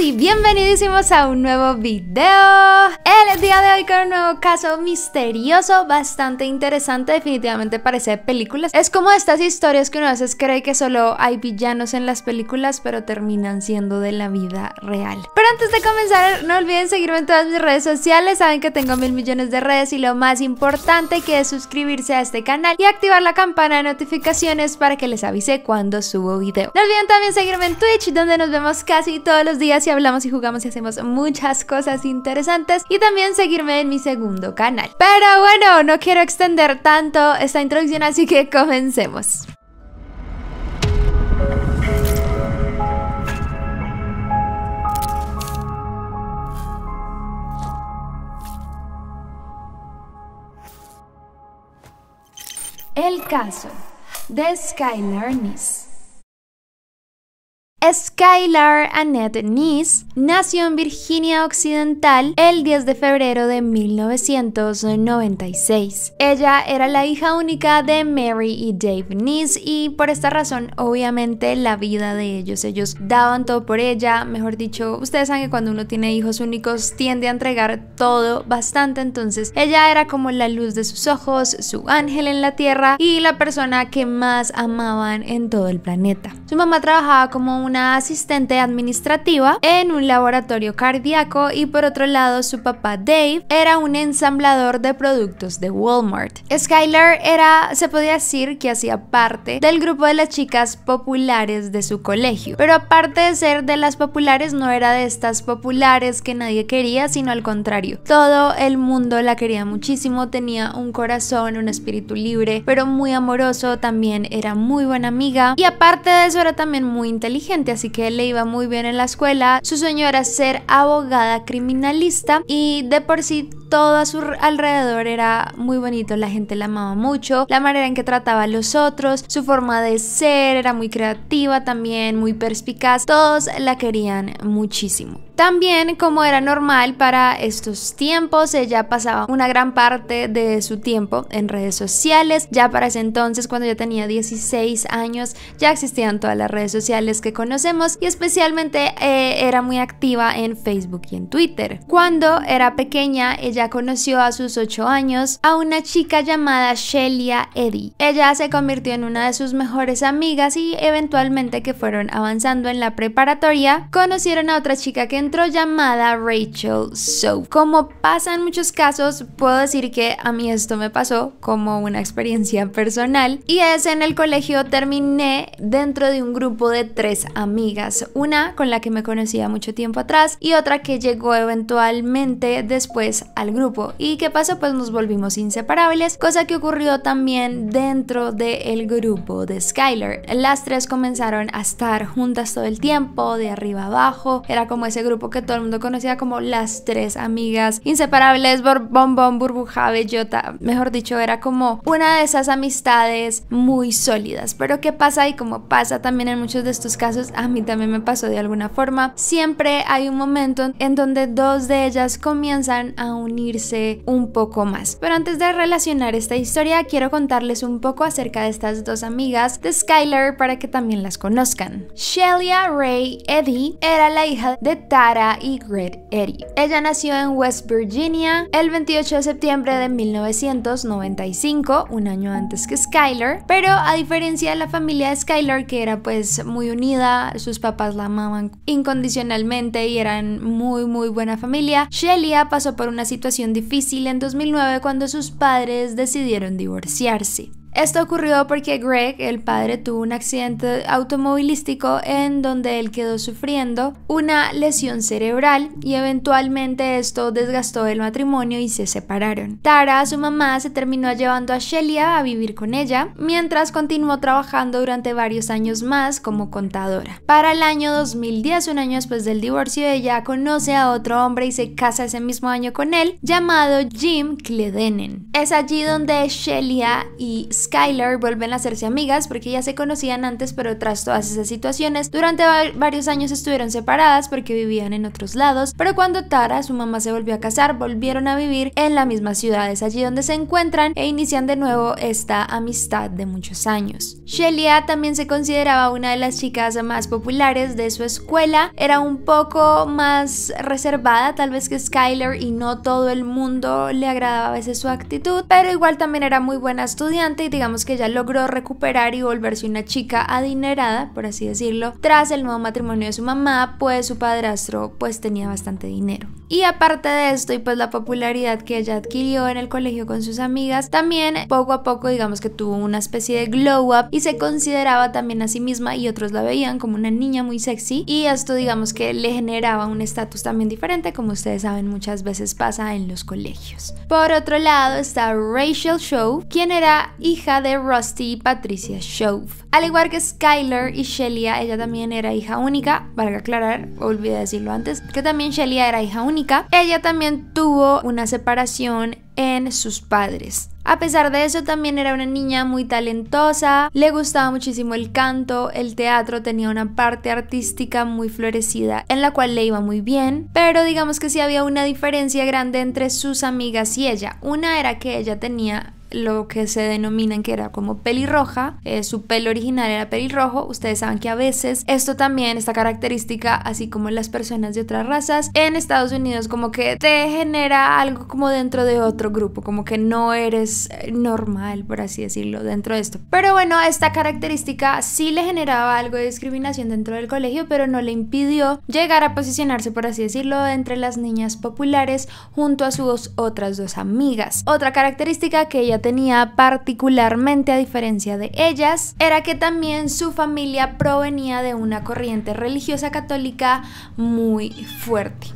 y bienvenidísimos a un nuevo video El día de hoy con un nuevo caso misterioso, bastante interesante Definitivamente parece de películas Es como estas historias que uno a veces cree que solo hay villanos en las películas Pero terminan siendo de la vida real Pero antes de comenzar, no olviden seguirme en todas mis redes sociales Saben que tengo mil millones de redes Y lo más importante que es suscribirse a este canal Y activar la campana de notificaciones para que les avise cuando subo video No olviden también seguirme en Twitch Donde nos vemos casi todos los días hablamos y jugamos y hacemos muchas cosas interesantes y también seguirme en mi segundo canal. Pero bueno, no quiero extender tanto esta introducción, así que comencemos. El caso de Skylar Skylar Annette Nice nació en Virginia Occidental el 10 de febrero de 1996. Ella era la hija única de Mary y Dave Nice y por esta razón obviamente la vida de ellos. Ellos daban todo por ella, mejor dicho, ustedes saben que cuando uno tiene hijos únicos tiende a entregar todo bastante, entonces ella era como la luz de sus ojos, su ángel en la tierra y la persona que más amaban en todo el planeta. Su mamá trabajaba como una una asistente administrativa en un laboratorio cardíaco y por otro lado su papá Dave era un ensamblador de productos de Walmart. Skylar era, se podía decir que hacía parte del grupo de las chicas populares de su colegio, pero aparte de ser de las populares no era de estas populares que nadie quería, sino al contrario. Todo el mundo la quería muchísimo, tenía un corazón, un espíritu libre, pero muy amoroso, también era muy buena amiga y aparte de eso era también muy inteligente así que le iba muy bien en la escuela. Su sueño era ser abogada criminalista y de por sí todo a su alrededor era muy bonito, la gente la amaba mucho, la manera en que trataba a los otros, su forma de ser era muy creativa también, muy perspicaz, todos la querían muchísimo. También, como era normal para estos tiempos, ella pasaba una gran parte de su tiempo en redes sociales. Ya para ese entonces, cuando ya tenía 16 años, ya existían todas las redes sociales que conocemos y especialmente eh, era muy activa en Facebook y en Twitter. Cuando era pequeña, ella conoció a sus 8 años a una chica llamada Shelia Eddy. Ella se convirtió en una de sus mejores amigas y eventualmente que fueron avanzando en la preparatoria, conocieron a otra chica que en llamada Rachel So Como pasa en muchos casos, puedo decir que a mí esto me pasó como una experiencia personal y es en el colegio terminé dentro de un grupo de tres amigas, una con la que me conocía mucho tiempo atrás y otra que llegó eventualmente después al grupo. ¿Y qué pasó? Pues nos volvimos inseparables, cosa que ocurrió también dentro del grupo de Skylar. Las tres comenzaron a estar juntas todo el tiempo, de arriba abajo, era como ese grupo que todo el mundo conocía como las tres amigas inseparables, Bombón, Burbuja, Bellota, mejor dicho, era como una de esas amistades muy sólidas. Pero ¿qué pasa? Y como pasa también en muchos de estos casos, a mí también me pasó de alguna forma, siempre hay un momento en donde dos de ellas comienzan a unirse un poco más. Pero antes de relacionar esta historia, quiero contarles un poco acerca de estas dos amigas de Skylar para que también las conozcan. Shelia Ray Eddy era la hija de y Greg Eddy. Ella nació en West Virginia el 28 de septiembre de 1995, un año antes que Skylar, pero a diferencia de la familia de Skylar, que era pues muy unida, sus papás la amaban incondicionalmente y eran muy muy buena familia, Shelia pasó por una situación difícil en 2009 cuando sus padres decidieron divorciarse. Esto ocurrió porque Greg, el padre, tuvo un accidente automovilístico en donde él quedó sufriendo una lesión cerebral y eventualmente esto desgastó el matrimonio y se separaron. Tara, su mamá, se terminó llevando a Shelia a vivir con ella, mientras continuó trabajando durante varios años más como contadora. Para el año 2010, un año después del divorcio, ella conoce a otro hombre y se casa ese mismo año con él, llamado Jim Kledenen. Es allí donde Shelia y Skylar vuelven a hacerse amigas porque ya se conocían antes, pero tras todas esas situaciones, durante varios años estuvieron separadas porque vivían en otros lados, pero cuando Tara, su mamá, se volvió a casar, volvieron a vivir en la misma ciudad, es allí donde se encuentran e inician de nuevo esta amistad de muchos años. Shelia también se consideraba una de las chicas más populares de su escuela, era un poco más reservada tal vez que Skylar y no todo el mundo le agradaba a veces su actitud, pero igual también era muy buena estudiante digamos que ella logró recuperar y volverse una chica adinerada, por así decirlo, tras el nuevo matrimonio de su mamá, pues su padrastro pues tenía bastante dinero. Y aparte de esto, y pues la popularidad que ella adquirió en el colegio con sus amigas, también poco a poco digamos que tuvo una especie de glow up y se consideraba también a sí misma y otros la veían como una niña muy sexy y esto digamos que le generaba un estatus también diferente, como ustedes saben muchas veces pasa en los colegios. Por otro lado está Rachel Show, quien era hija de Rusty y Patricia Shove. Al igual que Skyler y Shelia, ella también era hija única, Para aclarar, olvidé decirlo antes, que también Shelia era hija única. Ella también tuvo una separación en sus padres. A pesar de eso, también era una niña muy talentosa, le gustaba muchísimo el canto, el teatro, tenía una parte artística muy florecida en la cual le iba muy bien, pero digamos que sí había una diferencia grande entre sus amigas y ella. Una era que ella tenía lo que se denominan que era como pelirroja, eh, su pelo original era pelirrojo, ustedes saben que a veces esto también, esta característica, así como las personas de otras razas, en Estados Unidos como que te genera algo como dentro de otro grupo, como que no eres eh, normal, por así decirlo, dentro de esto. Pero bueno, esta característica sí le generaba algo de discriminación dentro del colegio, pero no le impidió llegar a posicionarse, por así decirlo, entre las niñas populares junto a sus otras dos amigas. Otra característica que ella tenía particularmente a diferencia de ellas era que también su familia provenía de una corriente religiosa católica muy fuerte.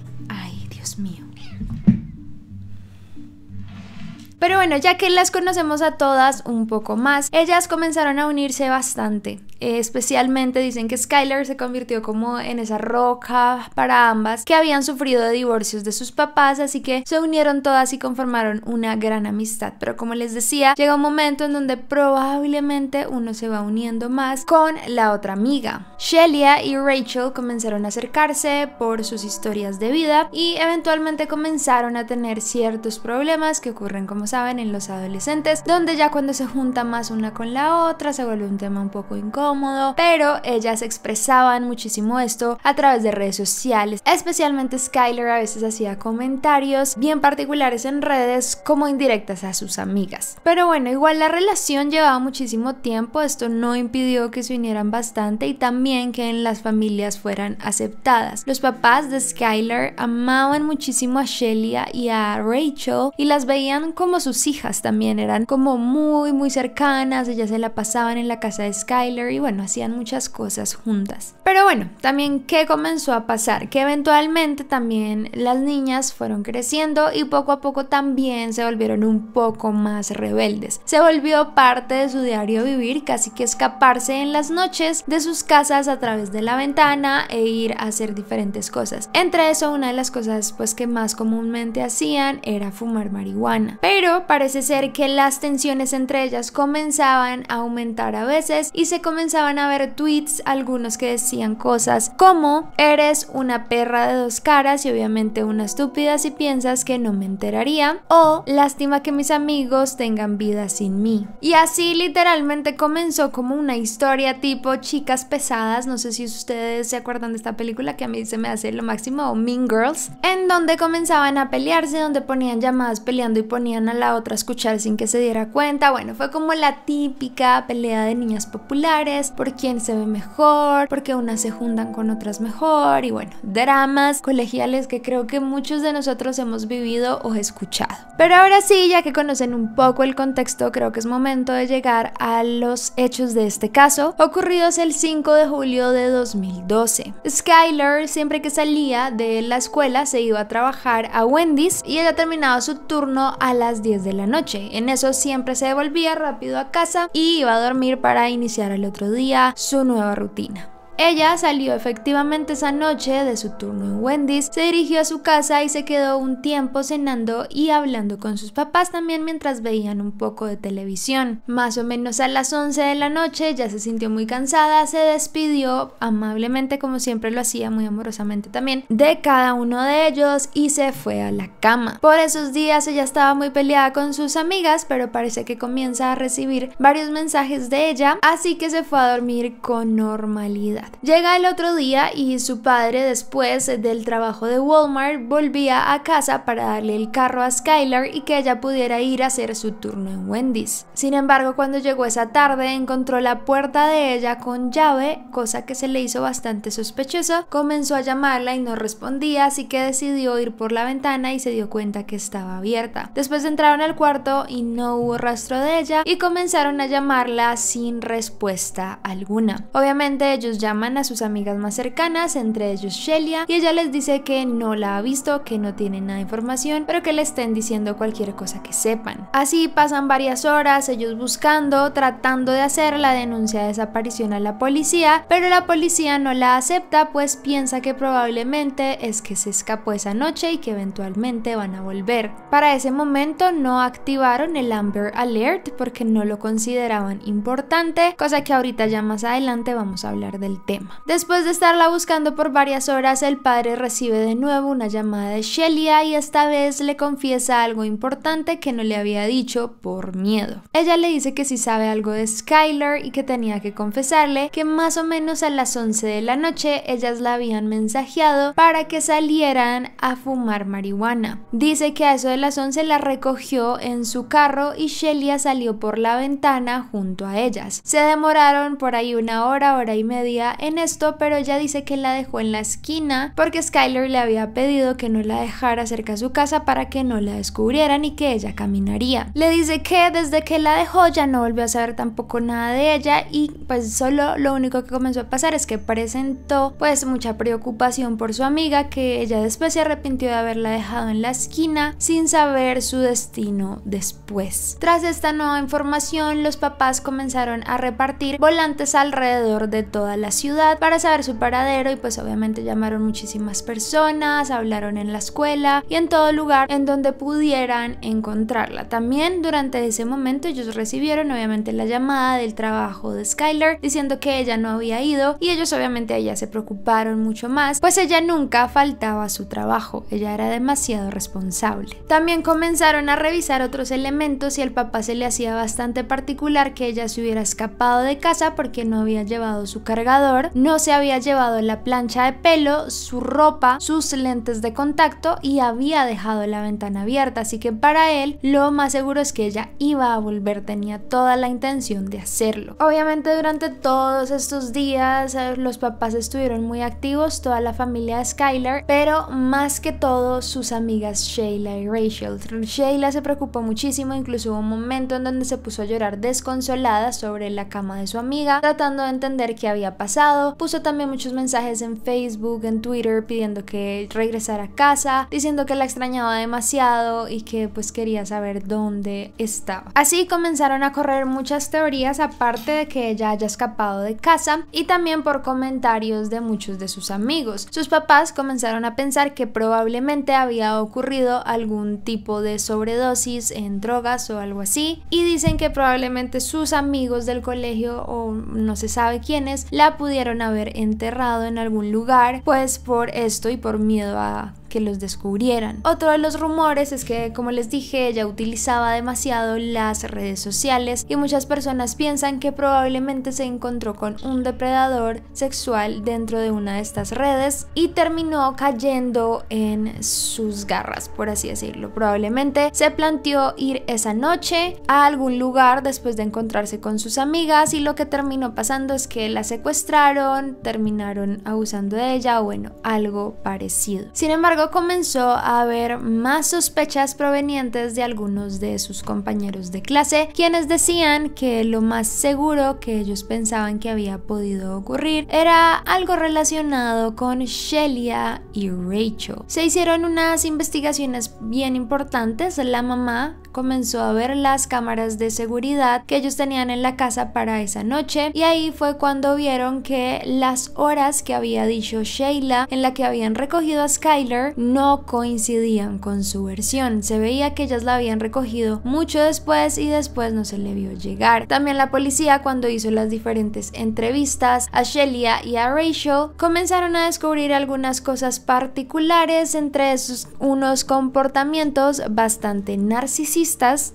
Pero bueno, ya que las conocemos a todas un poco más, ellas comenzaron a unirse bastante. Eh, especialmente dicen que Skylar se convirtió como en esa roca para ambas que habían sufrido divorcios de sus papás, así que se unieron todas y conformaron una gran amistad. Pero como les decía, llega un momento en donde probablemente uno se va uniendo más con la otra amiga. Shelia y Rachel comenzaron a acercarse por sus historias de vida y eventualmente comenzaron a tener ciertos problemas que ocurren como en los adolescentes, donde ya cuando se junta más una con la otra se vuelve un tema un poco incómodo, pero ellas expresaban muchísimo esto a través de redes sociales, especialmente Skyler a veces hacía comentarios bien particulares en redes como indirectas a sus amigas. Pero bueno, igual la relación llevaba muchísimo tiempo, esto no impidió que se unieran bastante y también que en las familias fueran aceptadas. Los papás de Skyler amaban muchísimo a Shelia y a Rachel y las veían como sus hijas también, eran como muy, muy cercanas, ellas se la pasaban en la casa de Skyler y bueno, hacían muchas cosas juntas. Pero bueno, también qué comenzó a pasar, que eventualmente también las niñas fueron creciendo y poco a poco también se volvieron un poco más rebeldes. Se volvió parte de su diario vivir, casi que escaparse en las noches de sus casas a través de la ventana e ir a hacer diferentes cosas. Entre eso, una de las cosas pues que más comúnmente hacían era fumar marihuana. Pero pero parece ser que las tensiones entre ellas comenzaban a aumentar a veces y se comenzaban a ver tweets, algunos que decían cosas como eres una perra de dos caras y obviamente una estúpida si piensas que no me enteraría o lástima que mis amigos tengan vida sin mí. Y así literalmente comenzó como una historia tipo chicas pesadas, no sé si ustedes se acuerdan de esta película que a mí se me hace lo máximo o Mean Girls, en donde comenzaban a pelearse, donde ponían llamadas peleando y ponían la otra a escuchar sin que se diera cuenta. Bueno, fue como la típica pelea de niñas populares, por quién se ve mejor, porque unas se juntan con otras mejor y bueno, dramas colegiales que creo que muchos de nosotros hemos vivido o escuchado. Pero ahora sí, ya que conocen un poco el contexto, creo que es momento de llegar a los hechos de este caso, ocurridos el 5 de julio de 2012. Skylar siempre que salía de la escuela se iba a trabajar a Wendy's y ella terminaba su turno a las 10 de la noche. En eso siempre se devolvía rápido a casa y iba a dormir para iniciar al otro día su nueva rutina. Ella salió efectivamente esa noche de su turno en Wendy's, se dirigió a su casa y se quedó un tiempo cenando y hablando con sus papás también mientras veían un poco de televisión. Más o menos a las 11 de la noche ya se sintió muy cansada, se despidió amablemente como siempre lo hacía, muy amorosamente también, de cada uno de ellos y se fue a la cama. Por esos días ella estaba muy peleada con sus amigas, pero parece que comienza a recibir varios mensajes de ella, así que se fue a dormir con normalidad. Llega el otro día y su padre después del trabajo de Walmart volvía a casa para darle el carro a Skylar y que ella pudiera ir a hacer su turno en Wendy's. Sin embargo, cuando llegó esa tarde encontró la puerta de ella con llave, cosa que se le hizo bastante sospechosa. Comenzó a llamarla y no respondía, así que decidió ir por la ventana y se dio cuenta que estaba abierta. Después entraron al cuarto y no hubo rastro de ella y comenzaron a llamarla sin respuesta alguna. Obviamente ellos ya a sus amigas más cercanas, entre ellos Shelia, y ella les dice que no la ha visto, que no tiene nada de información, pero que le estén diciendo cualquier cosa que sepan. Así pasan varias horas, ellos buscando, tratando de hacer la denuncia de desaparición a la policía, pero la policía no la acepta, pues piensa que probablemente es que se escapó esa noche y que eventualmente van a volver. Para ese momento no activaron el Amber Alert porque no lo consideraban importante, cosa que ahorita ya más adelante vamos a hablar del tema. Después de estarla buscando por varias horas, el padre recibe de nuevo una llamada de Shelia y esta vez le confiesa algo importante que no le había dicho por miedo. Ella le dice que si sabe algo de Skylar y que tenía que confesarle que más o menos a las 11 de la noche ellas la habían mensajeado para que salieran a fumar marihuana. Dice que a eso de las 11 la recogió en su carro y Shelia salió por la ventana junto a ellas. Se demoraron por ahí una hora, hora y media en esto, pero ella dice que la dejó en la esquina porque Skyler le había pedido que no la dejara cerca de su casa para que no la descubrieran y que ella caminaría. Le dice que desde que la dejó ya no volvió a saber tampoco nada de ella y pues solo lo único que comenzó a pasar es que presentó pues mucha preocupación por su amiga que ella después se arrepintió de haberla dejado en la esquina sin saber su destino después. Tras esta nueva información los papás comenzaron a repartir volantes alrededor de toda la ciudad ciudad para saber su paradero y pues obviamente llamaron muchísimas personas, hablaron en la escuela y en todo lugar en donde pudieran encontrarla. También durante ese momento ellos recibieron obviamente la llamada del trabajo de Skylar diciendo que ella no había ido y ellos obviamente ella se preocuparon mucho más, pues ella nunca faltaba su trabajo, ella era demasiado responsable. También comenzaron a revisar otros elementos y al papá se le hacía bastante particular que ella se hubiera escapado de casa porque no había llevado su cargador no se había llevado la plancha de pelo, su ropa, sus lentes de contacto y había dejado la ventana abierta, así que para él lo más seguro es que ella iba a volver, tenía toda la intención de hacerlo. Obviamente durante todos estos días eh, los papás estuvieron muy activos, toda la familia de Skylar, pero más que todo sus amigas Shayla y Rachel. Shayla se preocupó muchísimo, incluso hubo un momento en donde se puso a llorar desconsolada sobre la cama de su amiga, tratando de entender qué había pasado Puso también muchos mensajes en Facebook, en Twitter, pidiendo que regresara a casa, diciendo que la extrañaba demasiado y que pues quería saber dónde estaba. Así comenzaron a correr muchas teorías, aparte de que ella haya escapado de casa y también por comentarios de muchos de sus amigos. Sus papás comenzaron a pensar que probablemente había ocurrido algún tipo de sobredosis en drogas o algo así y dicen que probablemente sus amigos del colegio o no se sabe quiénes la pudieron haber enterrado en algún lugar, pues por esto y por miedo a que los descubrieran. Otro de los rumores es que, como les dije, ella utilizaba demasiado las redes sociales y muchas personas piensan que probablemente se encontró con un depredador sexual dentro de una de estas redes y terminó cayendo en sus garras, por así decirlo. Probablemente se planteó ir esa noche a algún lugar después de encontrarse con sus amigas y lo que terminó pasando es que la secuestraron, terminaron abusando de ella o bueno, algo parecido. Sin embargo, comenzó a haber más sospechas provenientes de algunos de sus compañeros de clase, quienes decían que lo más seguro que ellos pensaban que había podido ocurrir era algo relacionado con Shelia y Rachel. Se hicieron unas investigaciones bien importantes, la mamá comenzó a ver las cámaras de seguridad que ellos tenían en la casa para esa noche y ahí fue cuando vieron que las horas que había dicho Sheila en la que habían recogido a Skyler no coincidían con su versión. Se veía que ellas la habían recogido mucho después y después no se le vio llegar. También la policía cuando hizo las diferentes entrevistas a Shelia y a Rachel comenzaron a descubrir algunas cosas particulares entre esos unos comportamientos bastante narcisistas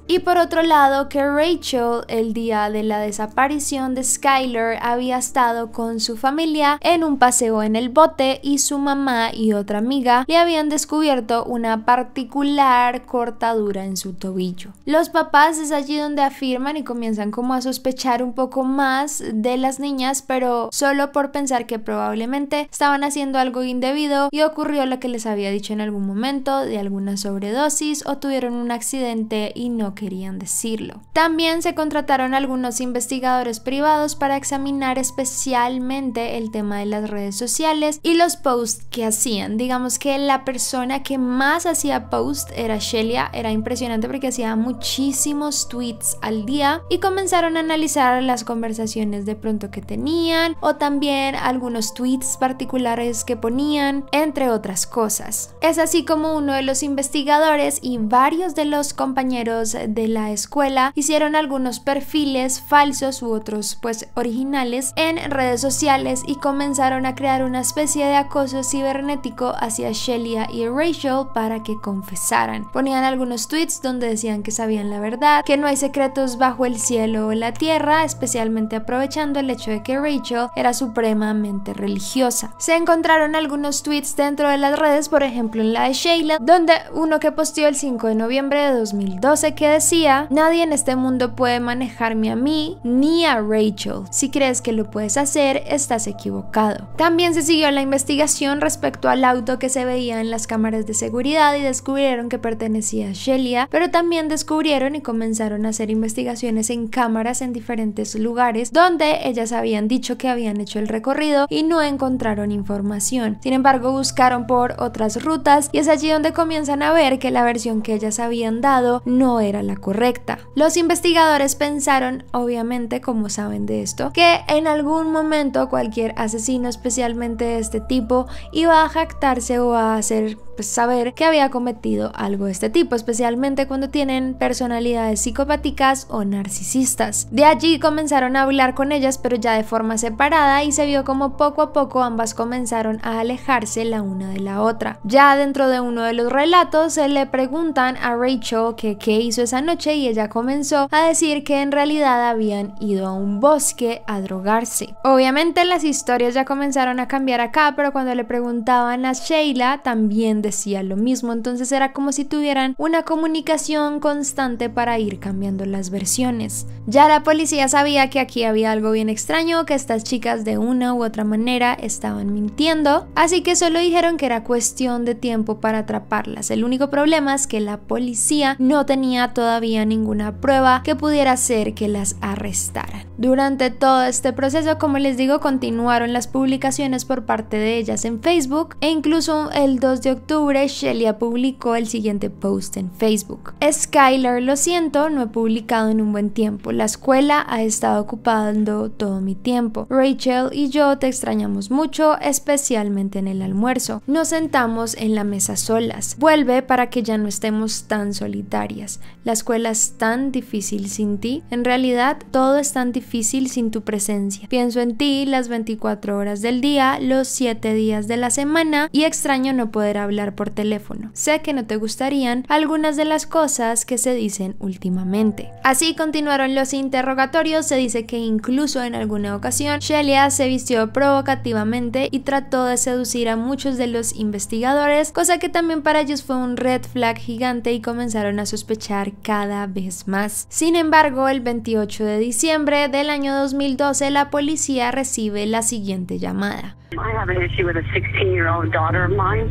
y por otro lado que Rachel el día de la desaparición de Skyler había estado con su familia en un paseo en el bote y su mamá y otra amiga le habían descubierto una particular cortadura en su tobillo. Los papás es allí donde afirman y comienzan como a sospechar un poco más de las niñas pero solo por pensar que probablemente estaban haciendo algo indebido y ocurrió lo que les había dicho en algún momento de alguna sobredosis o tuvieron un accidente y no querían decirlo. También se contrataron algunos investigadores privados para examinar especialmente el tema de las redes sociales y los posts que hacían. Digamos que la persona que más hacía posts era Shelia, era impresionante porque hacía muchísimos tweets al día y comenzaron a analizar las conversaciones de pronto que tenían o también algunos tweets particulares que ponían, entre otras cosas. Es así como uno de los investigadores y varios de los compañeros de la escuela hicieron algunos perfiles falsos u otros pues originales en redes sociales y comenzaron a crear una especie de acoso cibernético hacia Shelia y Rachel para que confesaran. Ponían algunos tweets donde decían que sabían la verdad, que no hay secretos bajo el cielo o la tierra, especialmente aprovechando el hecho de que Rachel era supremamente religiosa. Se encontraron algunos tweets dentro de las redes, por ejemplo en la de Sheila, donde uno que posteó el 5 de noviembre de 201 12 que decía, nadie en este mundo puede manejarme a mí ni a Rachel. Si crees que lo puedes hacer, estás equivocado. También se siguió la investigación respecto al auto que se veía en las cámaras de seguridad y descubrieron que pertenecía a Shelia, pero también descubrieron y comenzaron a hacer investigaciones en cámaras en diferentes lugares donde ellas habían dicho que habían hecho el recorrido y no encontraron información. Sin embargo, buscaron por otras rutas y es allí donde comienzan a ver que la versión que ellas habían dado no era la correcta. Los investigadores pensaron, obviamente, como saben de esto, que en algún momento cualquier asesino, especialmente de este tipo, iba a jactarse o a hacer pues, saber que había cometido algo de este tipo, especialmente cuando tienen personalidades psicopáticas o narcisistas. De allí comenzaron a hablar con ellas, pero ya de forma separada y se vio como poco a poco ambas comenzaron a alejarse la una de la otra. Ya dentro de uno de los relatos se le preguntan a Rachel qué hizo esa noche y ella comenzó a decir que en realidad habían ido a un bosque a drogarse. Obviamente las historias ya comenzaron a cambiar acá, pero cuando le preguntaban a Sheila también decía lo mismo, entonces era como si tuvieran una comunicación constante para ir cambiando las versiones. Ya la policía sabía que aquí había algo bien extraño, que estas chicas de una u otra manera estaban mintiendo, así que solo dijeron que era cuestión de tiempo para atraparlas. El único problema es que la policía no tenía todavía ninguna prueba que pudiera hacer que las arrestaran. Durante todo este proceso, como les digo, continuaron las publicaciones por parte de ellas en Facebook e incluso el 2 de octubre Shelia publicó el siguiente post en Facebook. Skylar, lo siento, no he publicado en un buen tiempo. La escuela ha estado ocupando todo mi tiempo. Rachel y yo te extrañamos mucho, especialmente en el almuerzo. Nos sentamos en la mesa solas. Vuelve para que ya no estemos tan solitarias. La escuela es tan difícil sin ti. En realidad, todo es tan difícil sin tu presencia. Pienso en ti las 24 horas del día, los 7 días de la semana y extraño no poder hablar por teléfono. Sé que no te gustarían algunas de las cosas que se dicen últimamente. Así continuaron los interrogatorios, se dice que incluso en alguna ocasión Shelia se vistió provocativamente y trató de seducir a muchos de los investigadores, cosa que también para ellos fue un red flag gigante y comenzaron a sospechar cada vez más. Sin embargo, el 28 de diciembre del año 2012 la policía recibe la siguiente llamada. I have an issue with a 16 year old daughter of mine.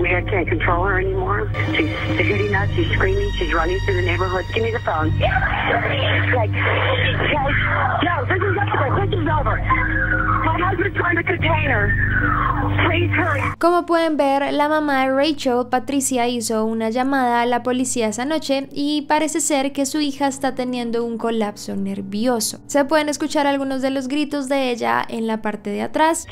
We I can't control her anymore. She's hooting us, she's screaming, she's running through the neighborhood. Give me the phone. Like, like no, this is over. This is over. Como pueden ver, la mamá de Rachel, Patricia, hizo una llamada a la policía esa noche y parece ser que su hija está teniendo un colapso nervioso. Se pueden escuchar algunos de los gritos de ella en la parte de atrás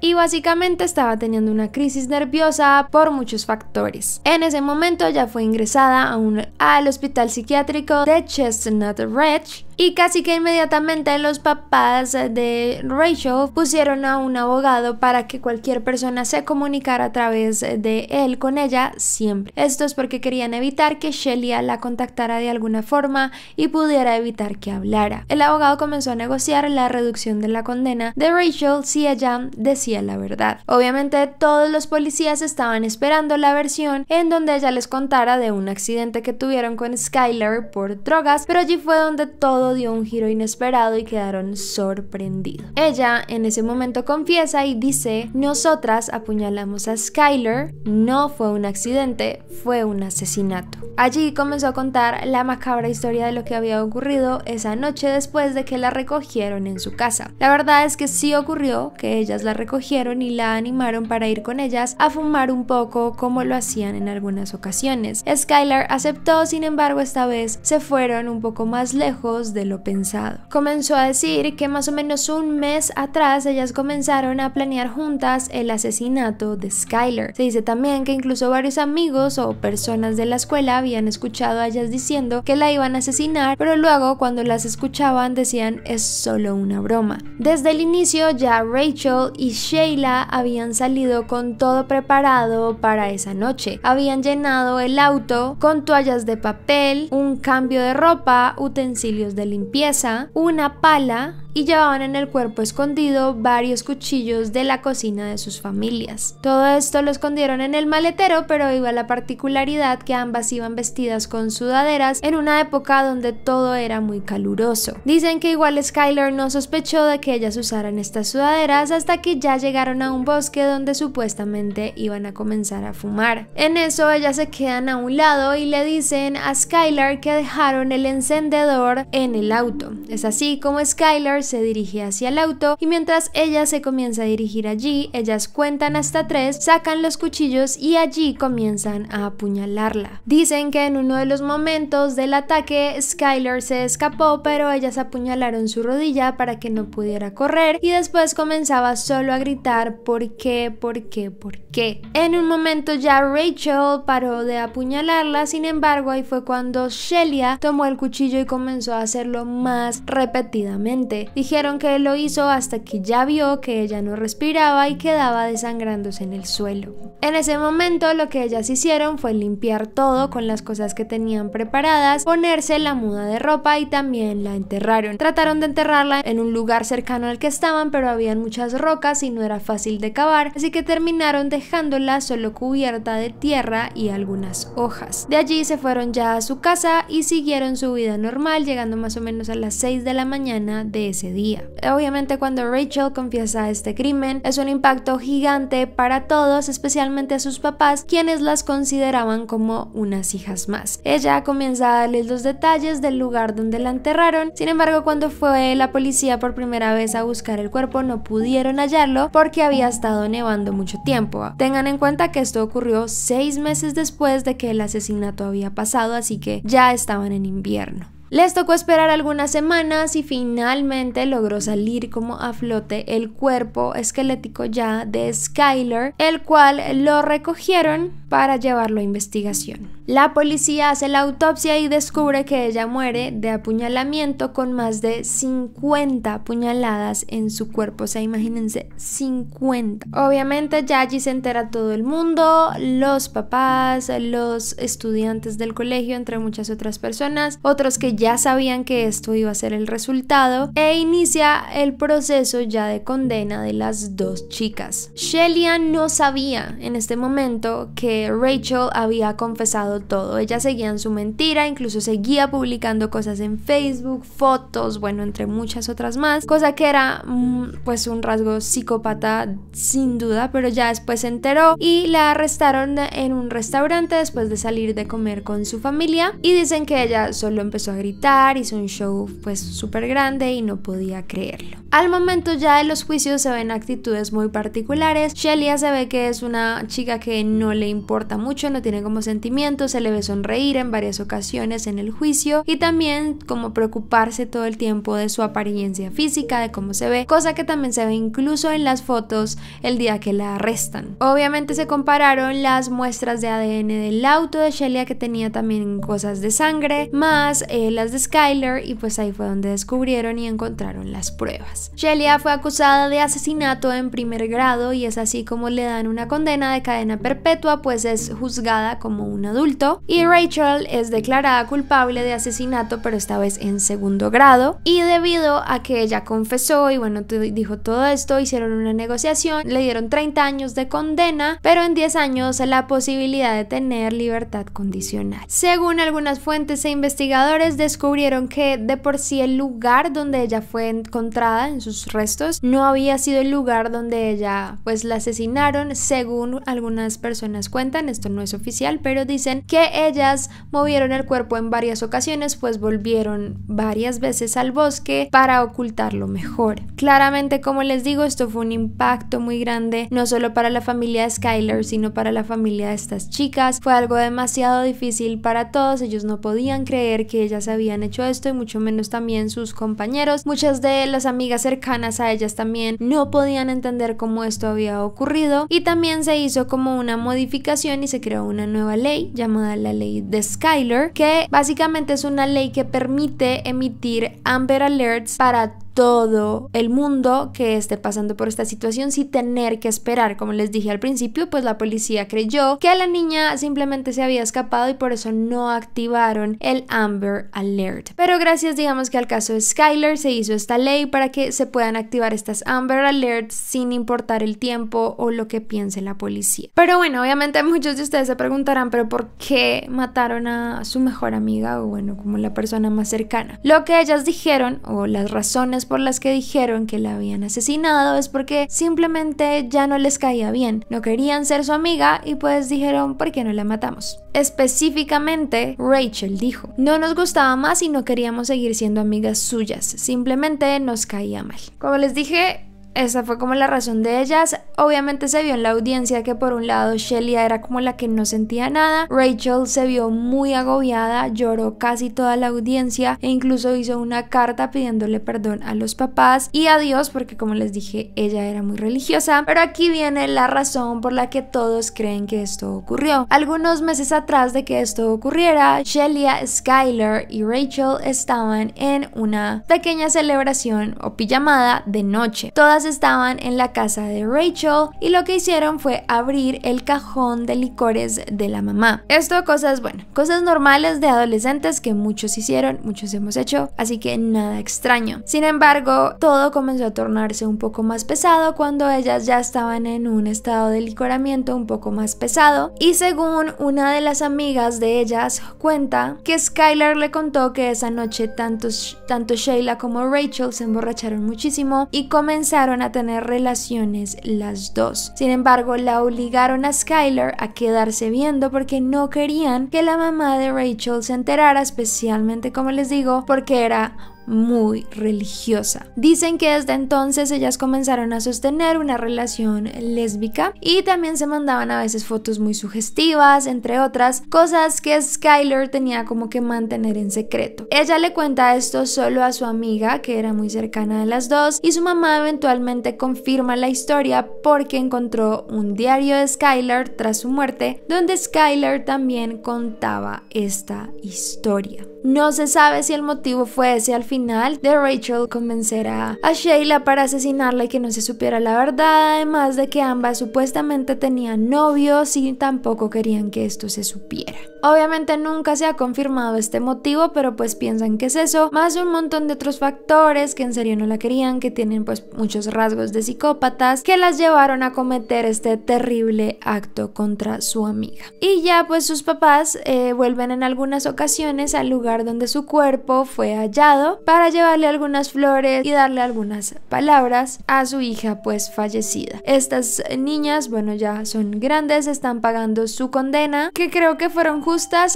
y básicamente estaba teniendo una crisis nerviosa por muchos factores. En ese momento ya fue ingresada a un, al hospital psiquiátrico de Chestnut Ridge y casi que inmediatamente los papás de Rachel pusieron a un abogado para que cualquier persona se comunicara a través de él con ella siempre. Esto es porque querían evitar que Shelia la contactara de alguna forma y pudiera evitar que hablara. El abogado comenzó a negociar la reducción de la condena de Rachel si ella decía la verdad. Obviamente todos los policías estaban esperando la versión en donde ella les contara de un accidente que tuvieron con Skylar por drogas, pero allí fue donde todo dio un giro inesperado y quedaron sorprendidos. Ella en ese momento confiesa y dice, nosotras apuñalamos a Skyler, no fue un accidente, fue un asesinato. Allí comenzó a contar la macabra historia de lo que había ocurrido esa noche después de que la recogieron en su casa. La verdad es que sí ocurrió que ellas la recogieron y la animaron para ir con ellas a fumar un poco como lo hacían en algunas ocasiones. Skyler aceptó, sin embargo esta vez se fueron un poco más lejos de lo pensado. Comenzó a decir que más o menos un mes atrás ellas comenzaron a planear juntas el asesinato de Skyler. Se dice también que incluso varios amigos o personas de la escuela habían escuchado a ellas diciendo que la iban a asesinar, pero luego cuando las escuchaban decían es solo una broma. Desde el inicio ya Rachel y Sheila habían salido con todo preparado para esa noche. Habían llenado el auto con toallas de papel, un cambio de ropa, utensilios de limpieza, una pala y llevaban en el cuerpo escondido varios cuchillos de la cocina de sus familias. Todo esto lo escondieron en el maletero, pero iba la particularidad que ambas iban vestidas con sudaderas en una época donde todo era muy caluroso. Dicen que igual Skyler no sospechó de que ellas usaran estas sudaderas hasta que ya llegaron a un bosque donde supuestamente iban a comenzar a fumar. En eso ellas se quedan a un lado y le dicen a Skylar que dejaron el encendedor en el auto. Es así como Skylar se dirige hacia el auto y mientras ella se comienza a dirigir allí, ellas cuentan hasta tres, sacan los cuchillos y allí comienzan a apuñalarla. Dicen que en uno de los momentos del ataque, Skyler se escapó, pero ellas apuñalaron su rodilla para que no pudiera correr y después comenzaba solo a gritar por qué, por qué, por qué. En un momento ya Rachel paró de apuñalarla, sin embargo ahí fue cuando Shelia tomó el cuchillo y comenzó a hacerlo más repetidamente. Dijeron que él lo hizo hasta que ya vio que ella no respiraba y quedaba desangrándose en el suelo. En ese momento lo que ellas hicieron fue limpiar todo con las cosas que tenían preparadas, ponerse la muda de ropa y también la enterraron. Trataron de enterrarla en un lugar cercano al que estaban, pero habían muchas rocas y no era fácil de cavar, así que terminaron dejándola solo cubierta de tierra y algunas hojas. De allí se fueron ya a su casa y siguieron su vida normal, llegando más o menos a las 6 de la mañana de ese día. Obviamente cuando Rachel confiesa este crimen, es un impacto gigante para todos, especialmente a sus papás, quienes las consideraban como unas hijas más. Ella comienza a darles los detalles del lugar donde la enterraron, sin embargo cuando fue la policía por primera vez a buscar el cuerpo no pudieron hallarlo porque había estado nevando mucho tiempo. Tengan en cuenta que esto ocurrió seis meses después de que el asesinato había pasado, así que ya estaban en invierno. Les tocó esperar algunas semanas y finalmente logró salir como a flote el cuerpo esquelético ya de Skyler, el cual lo recogieron para llevarlo a investigación. La policía hace la autopsia y descubre que ella muere de apuñalamiento con más de 50 puñaladas en su cuerpo. O sea, imagínense, 50. Obviamente ya allí se entera todo el mundo, los papás, los estudiantes del colegio, entre muchas otras personas, otros que ya sabían que esto iba a ser el resultado, e inicia el proceso ya de condena de las dos chicas. Shelia no sabía en este momento que Rachel había confesado todo. Ella seguía en su mentira, incluso seguía publicando cosas en Facebook, fotos, bueno, entre muchas otras más, cosa que era mm, pues un rasgo psicópata sin duda, pero ya después se enteró y la arrestaron en un restaurante después de salir de comer con su familia y dicen que ella solo empezó a gritar, hizo un show pues súper grande y no podía creerlo. Al momento ya de los juicios se ven actitudes muy particulares, Shelia se ve que es una chica que no le importa mucho, no tiene como sentimientos, se le ve sonreír en varias ocasiones en el juicio y también como preocuparse todo el tiempo de su apariencia física, de cómo se ve, cosa que también se ve incluso en las fotos el día que la arrestan. Obviamente se compararon las muestras de ADN del auto de Shelia que tenía también cosas de sangre, más eh, las de Skyler y pues ahí fue donde descubrieron y encontraron las pruebas. Shelia fue acusada de asesinato en primer grado y es así como le dan una condena de cadena perpetua pues es juzgada como un adulto y Rachel es declarada culpable de asesinato pero esta vez en segundo grado y debido a que ella confesó y bueno dijo todo esto hicieron una negociación le dieron 30 años de condena pero en 10 años la posibilidad de tener libertad condicional. Según algunas fuentes e investigadores descubrieron que de por sí el lugar donde ella fue encontrada en sus restos no había sido el lugar donde ella pues la asesinaron según algunas personas cuentan, esto no es oficial, pero dicen que ellas movieron el cuerpo en varias ocasiones, pues volvieron varias veces al bosque para ocultarlo mejor. Claramente, como les digo, esto fue un impacto muy grande, no solo para la familia de Skyler, sino para la familia de estas chicas. Fue algo demasiado difícil para todos, ellos no podían creer que ellas habían hecho esto y mucho menos también sus compañeros. Muchas de las amigas cercanas a ellas también no podían entender cómo esto había ocurrido y también se hizo como una modificación y se creó una nueva ley llamada la ley de Skyler, que básicamente es una ley que permite emitir Amber Alerts para todo el mundo que esté pasando por esta situación sin tener que esperar. Como les dije al principio, pues la policía creyó que la niña simplemente se había escapado y por eso no activaron el Amber Alert. Pero gracias digamos que al caso de Skyler se hizo esta ley para que se puedan activar estas Amber Alerts sin importar el tiempo o lo que piense la policía. Pero bueno, obviamente muchos de ustedes se preguntarán, pero ¿por qué mataron a su mejor amiga o bueno, como la persona más cercana? Lo que ellas dijeron o las razones por las que dijeron que la habían asesinado es porque simplemente ya no les caía bien, no querían ser su amiga y pues dijeron, ¿por qué no la matamos? Específicamente, Rachel dijo, no nos gustaba más y no queríamos seguir siendo amigas suyas, simplemente nos caía mal. Como les dije, esa fue como la razón de ellas. Obviamente se vio en la audiencia que por un lado Shelia era como la que no sentía nada, Rachel se vio muy agobiada, lloró casi toda la audiencia e incluso hizo una carta pidiéndole perdón a los papás y a Dios porque como les dije ella era muy religiosa. Pero aquí viene la razón por la que todos creen que esto ocurrió. Algunos meses atrás de que esto ocurriera, Shelia, Skyler y Rachel estaban en una pequeña celebración o pijamada de noche. Todas estaban en la casa de Rachel y lo que hicieron fue abrir el cajón de licores de la mamá. Esto cosas, bueno, cosas normales de adolescentes que muchos hicieron, muchos hemos hecho, así que nada extraño. Sin embargo, todo comenzó a tornarse un poco más pesado cuando ellas ya estaban en un estado de licoramiento un poco más pesado y según una de las amigas de ellas cuenta que Skylar le contó que esa noche tanto, tanto Sheila como Rachel se emborracharon muchísimo y comenzaron a tener relaciones las dos. Sin embargo, la obligaron a Skyler a quedarse viendo porque no querían que la mamá de Rachel se enterara, especialmente como les digo, porque era muy religiosa. Dicen que desde entonces ellas comenzaron a sostener una relación lésbica y también se mandaban a veces fotos muy sugestivas, entre otras cosas que Skyler tenía como que mantener en secreto. Ella le cuenta esto solo a su amiga, que era muy cercana de las dos, y su mamá eventualmente confirma la historia porque encontró un diario de Skyler tras su muerte, donde Skyler también contaba esta historia. No se sabe si el motivo fue ese al final de Rachel convencerá a Sheila para asesinarla y que no se supiera la verdad, además de que ambas supuestamente tenían novios y tampoco querían que esto se supiera. Obviamente nunca se ha confirmado este motivo, pero pues piensan que es eso, más un montón de otros factores que en serio no la querían, que tienen pues muchos rasgos de psicópatas que las llevaron a cometer este terrible acto contra su amiga. Y ya pues sus papás eh, vuelven en algunas ocasiones al lugar donde su cuerpo fue hallado para llevarle algunas flores y darle algunas palabras a su hija pues fallecida. Estas niñas bueno ya son grandes, están pagando su condena que creo que fueron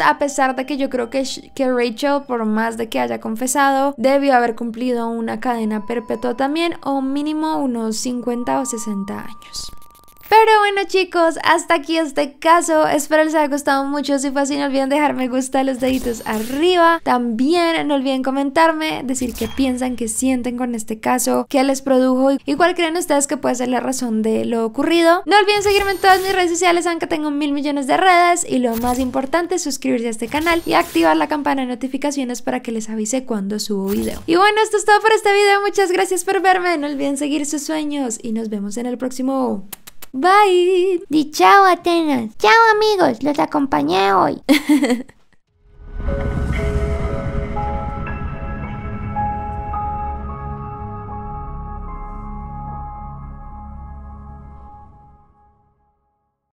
a pesar de que yo creo que, que Rachel, por más de que haya confesado, debió haber cumplido una cadena perpetua también o mínimo unos 50 o 60 años. Pero bueno chicos, hasta aquí este caso, espero les haya gustado mucho, si fue así no olviden dejar me gusta, los deditos arriba, también no olviden comentarme, decir qué piensan, qué sienten con este caso, qué les produjo y cuál creen ustedes que puede ser la razón de lo ocurrido. No olviden seguirme en todas mis redes sociales, aunque tengo mil millones de redes y lo más importante es suscribirse a este canal y activar la campana de notificaciones para que les avise cuando subo video. Y bueno, esto es todo por este video, muchas gracias por verme, no olviden seguir sus sueños y nos vemos en el próximo... Bye. Di chao, Atenas. Chao, amigos. Los acompañé hoy.